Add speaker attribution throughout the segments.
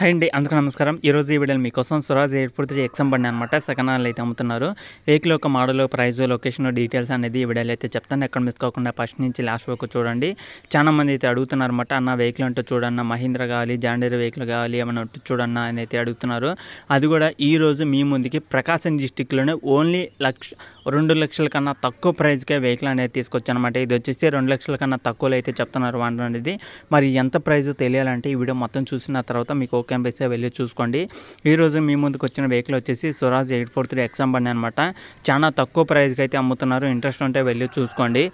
Speaker 1: high అండి అందుకు నమస్కారం ఈరోజు ఈ వీడియోలో మీకోసం స్వరాజ్ ఎయిర్పోర్ట్ త్రీ ఎక్సమ్ బండి అనమాట సెకండ్ హ్యాండ్ అయితే అమ్ముతున్నారు వెహికల్ యొక్క మోడల్ ప్రైస్ లొకేషన్ డీటెయిల్స్ అనేది ఈ వీడియోలో అయితే చెప్తాను ఎక్కడ మిస్ కాకుండా ఫస్ట్ నుంచి లాస్ట్ వరకు చూడండి చాలా మంది అయితే అడుగుతున్నారు అనమాట అన్న వెహికల్ అంటూ చూడన్న మహీంద్ర కావాలి జాండీర్ వెహికల్ కావాలి ఏమైనా చూడన్న అని అయితే అడుగుతున్నారు అది కూడా ఈరోజు మీ ముందుకి ప్రకాశం డిస్టిక్లోనే ఓన్లీ లక్ష రెండు లక్షల కన్నా తక్కువ ప్రైస్కే వెహికల్ అనేది తీసుకొచ్చానమాట ఇది వచ్చేసి రెండు లక్షల కన్నా తక్కువలో అయితే చెప్తున్నారు అనేది మరి ఎంత ప్రైజ్ తెలియాలంటే ఈ వీడియో మొత్తం చూసిన తర్వాత మీకు క్యాంప్ అయితే వెళ్ళి చూసుకోండి ఈరోజు మీ ముందుకు వచ్చిన వెహికల్ వచ్చేసి Swaraj eight four three XM బండి అనమాట చాలా తక్కువ ప్రైస్కి అయితే అమ్ముతున్నారు ఇంట్రెస్ట్ ఉంటే వెళ్ళి చూసుకోండి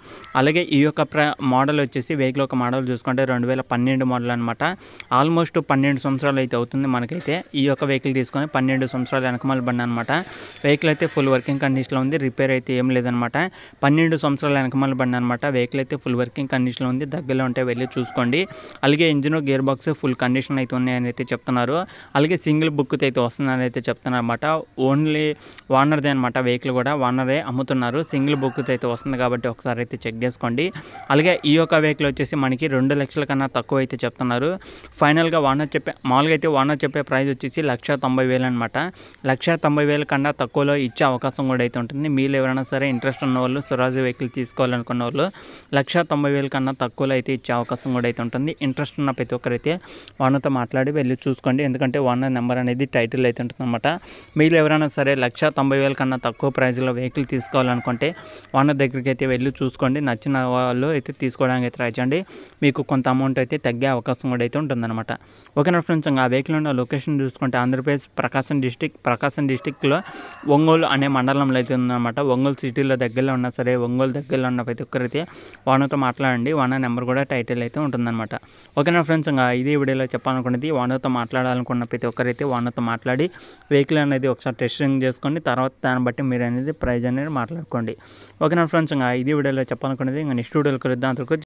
Speaker 1: అలాగే ఈ యొక్క మోడల్ వచ్చేసి వెహికల్ ఒక మోడల్ చూసుకుంటే రెండు వేల పన్నెండు మోడల్ అనమాట ఆల్మోస్ట్ పన్నెండు సంవత్సరాలు అయితే అవుతుంది మనకైతే ఈ యొక్క వెహికల్ తీసుకొని పన్నెండు సంవత్సరాలు వెనకమాల బండి అనమాట వెహికల్ అయితే ఫుల్ వర్కింగ్ కండిషన్లో ఉంది రిపేర్ అయితే ఏం లేదనమాట పన్నెండు సంవత్సరాల వెనకమాల బండి అనమాట వెహికల్ అయితే ఫుల్ వర్కింగ్ కండిషన్లో ఉంది దగ్గరలో ఉంటే వెళ్ళి చూసుకోండి అలాగే engine gear box full condition అయితే ఉన్నాయని అయితే చెప్తాను చెప్తున్నారు అలాగే సింగిల్ బుక్ అయితే వస్తుందని అయితే చెప్తున్నారు అనమాట ఓన్లీ వానర్దే అనమాట వెహికల్ కూడా వానర్దే అమ్ముతున్నారు సింగిల్ బుక్ అయితే వస్తుంది కాబట్టి ఒకసారి అయితే చెక్ చేసుకోండి అలాగే ఈ యొక్క వెహికల్ వచ్చేసి మనకి రెండు లక్షల కన్నా తక్కువ అయితే చెప్తున్నారు ఫైనల్గా వానర్ చెప్పే మామూలుగా అయితే వానర్ చెప్పే ప్రైస్ వచ్చేసి లక్ష తొంభై వేలు అనమాట లక్ష తొంభై వేల కన్నా తక్కువలో ఇచ్చే అవకాశం కూడా అయితే ఉంటుంది మీరు ఎవరైనా సరే ఇంట్రెస్ట్ ఉన్న వాళ్ళు స్వరాజ్ వెహికల్ తీసుకోవాలనుకున్న వాళ్ళు లక్ష తొంభై వేల కన్నా తక్కువలో అయితే ఇచ్చే అవకాశం కూడా అయితే ఉంటుంది ఇంట్రెస్ట్ ఉన్న ప్రతి ఒక్కరైతే వానర్తో మాట్లాడి వెళ్ళి చూసుకోండి ఎందుకంటే వన్ నెంబర్ అనేది టైటిల్ అయితే ఉంటుందన్నమాట మీరు ఎవరైనా సరే లక్ష తొంభై వేల కన్నా తక్కువ ప్రైజ్లో వెహికల్ తీసుకోవాలనుకుంటే వన్ దగ్గరికి అయితే వెళ్ళి చూసుకోండి నచ్చిన వాళ్ళు అయితే తీసుకోవడానికి అయితే ట్రై చేయండి మీకు కొంత అమౌంట్ అయితే తగ్గే అవకాశం కూడా అయితే ఉంటుందన్నమాట ఓకేనా ఫ్రెండ్స్ ఆ వెహికల్ ఉన్న లొకేషన్ చూసుకుంటే ఆంధ్రప్రదేశ్ ప్రకాశం డిస్టిక్ ప్రకాశం డిస్టిక్లో ఒంగోలు అనే మండలంలో అయితే ఉందన్నమాట ఒంగోలు సిటీలో దగ్గరలో ఉన్నా సరే ఒంగోలు దగ్గరలో ఉన్న ప్రతి ఒక్కరైతే వానతో మాట్లాడండి వాన నెంబర్ కూడా టైటిల్ అయితే ఉంటుందన్నమాట ఓకేనా ఫ్రెండ్స్ ఇంకా ఇదే వీడియోలో చెప్పాలనుకున్నది వానతో మాట్లాడాలనుకున్న ప్రతి ఒక్కరైతే వాళ్ళతో మాట్లాడి వెహికల్ అనేది ఒకసారి టెస్టింగ్ చేసుకోండి తర్వాత దాన్ని బట్టి మీరు అనేది ప్రైజ్ అనేది మాట్లాడుకోండి ఓకే నా ఫ్రెండ్స్ ఇంకా ఇది వీడియోలో చెప్పాలనుకునేది ఇంకా నెక్స్ట్ వీడియోలో కలుద్దాం అంతకు